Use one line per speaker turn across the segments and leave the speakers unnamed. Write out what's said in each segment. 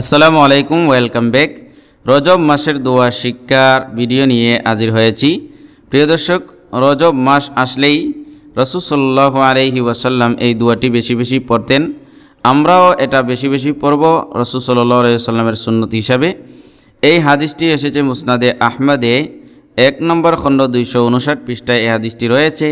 আসসালামু আলাইকুম welcome back রজব মাসের দোয়া শিক্ষার ভিডিও নিয়ে হাজির হয়েছি প্রিয় দর্শক রজব মাস আসলেই রসুসল্লাহ আলহি ওয়াসাল্লাম এই দোয়াটি বেশি বেশি পড়তেন আমরাও এটা বেশি বেশি পড়ব রসুসল্লাহ আলহিসাল্লামের সুন্নত হিসাবে এই হাদিসটি এসেছে মুসনাদে আহমদে এক নম্বর খণ্ড দুইশো উনষাট পৃষ্ঠায় এই হাদিসটি রয়েছে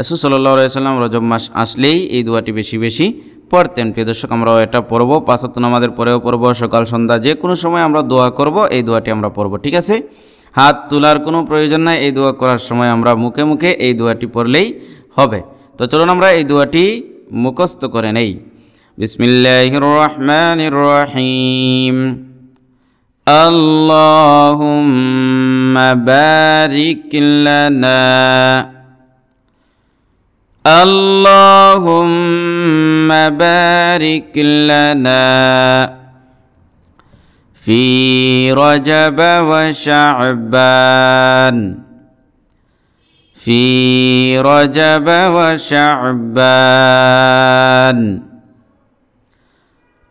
রসুসল্লাহ আলহিসাল্লাম রজব মাস আসলেই এই দোয়াটি বেশি বেশি পড়তেন প্রিয় দর্শক আমরাও এটা পড়ব পাঁচাত্ত নামাজের পরেও পড়ব সকাল সন্ধ্যা যে কোনো সময় আমরা দোয়া করব এই দোয়াটি আমরা পড়ব ঠিক আছে হাত তোলার কোনো প্রয়োজন নাই এই দোয়া করার সময় আমরা মুখে মুখে এই দোয়াটি পড়লেই হবে তো চলুন আমরা এই দোয়াটি মুখস্থ করে নেই বিসমিল্লাহ রহমান রহিম اللهم بارك لنا اللهم اللهم بارك لنا في رجب وشعبان في رجب وشعبان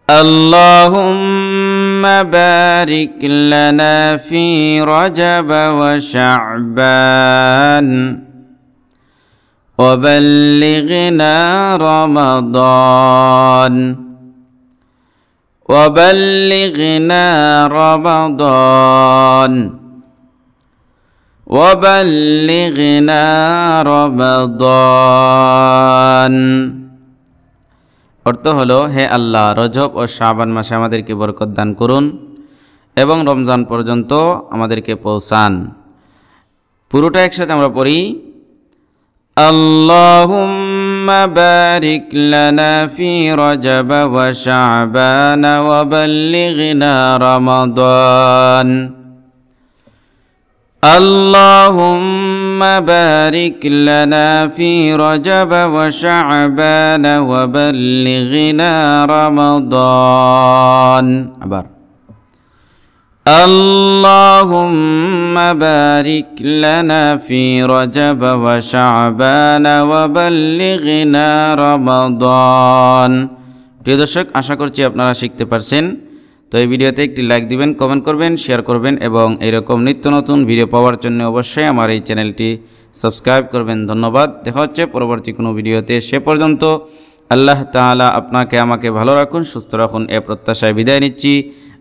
اللهم بارك لنا في رجب وشعبان وبلغنا رمضان وبلغنا رمضان وبلغنا رمضان অর্থ হলো হে আল্লাহ রজব ও শাবান মাসে আমাদেরকে বরকত দান করুন এবং রমজান পর্যন্ত আমাদেরকে পৌঁছান পুরোটা একসাথে আমরা পড়ি اللهم بارك لنا في رجب وشعبان وبلغنا رمضان اللهم بارك لنا في رجب وشعبان وبلغنا رمضان عبر اللهم بارك لنا في رجب وشعبان وبلغنا رمضان প্রিয় দর্শক আশা করছি আপনারা শিখতে পারছেন তো এই ভিডিওতে একটি লাইক দিবেন কমেন্ট করবেন শেয়ার করবেন এবং এরকম নিত্য নতুন ভিডিও পাওয়ার জন্য অবশ্যই আমার এই চ্যানেলটি সাবস্ক্রাইব করবেন ধন্যবাদ দেখা হচ্ছে পরবর্তী কোনো ভিডিওতে সে পর্যন্ত আল্লাহ তাআলা আপনাকে আমাকে ভালো রাখুন সুস্থ রাখুন এ প্রত্যাশায় বিদায় নিচ্ছি